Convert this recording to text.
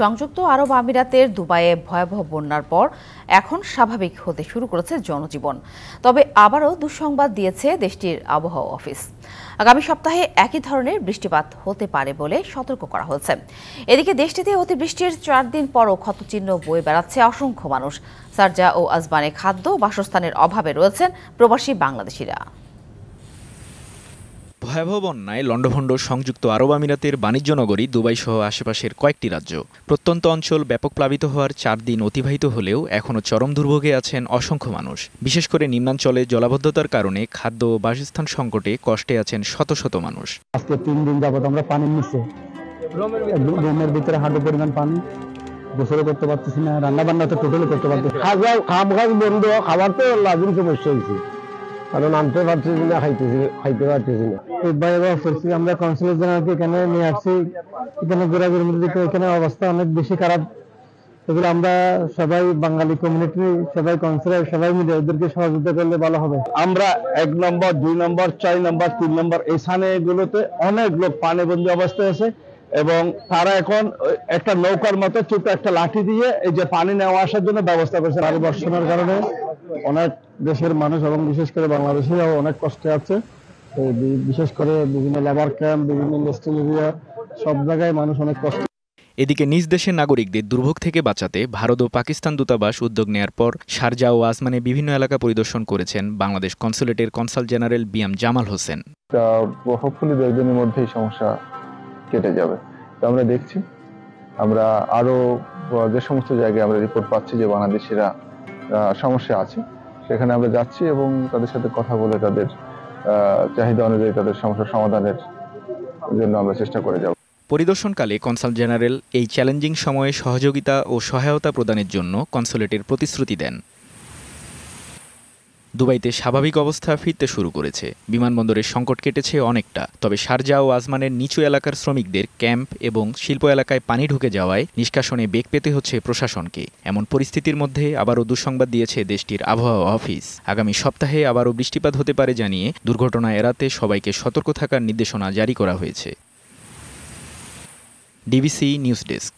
সংযুক্ত আরব আমিরাতের দুবাইয়ে ভয়াবহ বন্যার পর এখন স্বাভাবিক হতে শুরু করেছে জনজীবন তবে আবারও দুঃসংবাদ দিয়েছে দেশটির আবহাওয়া অফিস আগামী সপ্তাহে একই ধরনের বৃষ্টিপাত হতে পারে বলে সতর্ক করা হয়েছে এদিকে দেশটিতে অতিবৃষ্টির চার দিন পরও ক্ষতচিহ্ন বয়ে বেড়াচ্ছে অসংখ্য মানুষ সার্জা ও আজবানে খাদ্য বাসস্থানের অভাবে রয়েছেন প্রবাসী বাংলাদেশিরা ভয়াবহ বন্যায় লণ্ডভণ্ড সংযুক্ত আরব আমিরাতের বাণিজ্য নগরী সহ আশেপাশের কয়েকটি রাজ্য প্রত্যন্ত অঞ্চল ব্যাপক প্লাবিত হওয়ার চার দিন অতিবাহিত হলেও এখনও চরম দুর্ভোগে আছেন অসংখ্য মানুষ বিশেষ করে নিম্নাঞ্চলে জলাবদ্ধতার কারণে খাদ্য ও বাসস্থান সংকটে কষ্টে আছেন শত শত মানুষ আজকে তিন দিন যাবত আমরা রুমের ভিতরে হাঁটু পরিমাণ পানি করতে পারতেছি না রান্না বান্না তো টোটালি করতে পারতেছি তো লাগুন সমস্যা হয়েছে কারণ আনতে পারতেছি না খাইতেছি খাইতে পারতেছি না ভাই এবার করছি আমরা কাউন্সিলর জেনারেলকে এখানে নিয়ে আসছি এখানে ঘোরাঘুরির মধ্যে এখানে অবস্থা অনেক বেশি খারাপ এগুলো আমরা সবাই বাঙালি কমিউনিটি সবাই কাউন্সিলর সবাই মিলে ওদেরকে সহযোগিতা করলে ভালো হবে আমরা এক নম্বর দুই নম্বর চার নম্বর তিন নম্বর এই এগুলোতে অনেক লোক পানিবন্দী অবস্থায় আছে এবং তারা এখন একটা নৌকার মতো ছোট একটা লাঠি দিয়ে এই যে পানি নেওয়া আসার জন্য ব্যবস্থা করছে আর বর্ষণের কারণে অনেক দেশের মানুষ এবং বিশেষ করে বাংলাদেশিরাও অনেক কষ্টে আছে বিশেষ করে বিভিন্ন লেবার ক্যাম্প বিভিন্ন ইন্ডাস্ট্রিয়াল এরিয়া সব জায়গায় মানুষ অনেক কষ্ট এদিকে নিজ দেশের নাগরিকদের দুর্ভোগ থেকে বাঁচাতে ভারত ও পাকিস্তান দূতাবাস উদ্যোগ নেয়ার পর শারজা ও আসমানে বিভিন্ন এলাকা পরিদর্শন করেছেন বাংলাদেশ কনসুলেটের consul general BM Jamal Hossain hopefully দুই দিনের মধ্যেই সমস্যা কেটে যাবে তো আমরা দেখছি আমরা আরও যে সমস্ত জায়গায় আমরা রিপোর্ট পাচ্ছি যে বাংলাদেশিরা সমস্যা আছে সেখানে আমরা যাচ্ছি এবং তাদের সাথে কথা বলে তাদের চাহিদা অনুযায়ী তাদের সমস্যা সমাধানের জন্য আমরা চেষ্টা করে যাব পরিদর্শনকালে কনসাল জেনারেল এই চ্যালেঞ্জিং সময়ে সহযোগিতা ও সহায়তা প্রদানের জন্য কনসুলেটের প্রতিশ্রুতি দেন দুবাইতে স্বাভাবিক অবস্থা ফিরতে শুরু করেছে বিমানবন্দরের সংকট কেটেছে অনেকটা তবে শারজা ও আজমানের নিচু এলাকার শ্রমিকদের ক্যাম্প এবং শিল্প এলাকায় পানি ঢুকে যাওয়ায় নিষ্কাশনে বেগ পেতে হচ্ছে প্রশাসনকে এমন পরিস্থিতির মধ্যে আবারও দুঃসংবাদ দিয়েছে দেশটির আবহাওয়া অফিস আগামী সপ্তাহে আবারও বৃষ্টিপাত হতে পারে জানিয়ে দুর্ঘটনা এড়াতে সবাইকে সতর্ক থাকার নির্দেশনা জারি করা হয়েছে ডিবিসি নিউজ ডেস্ক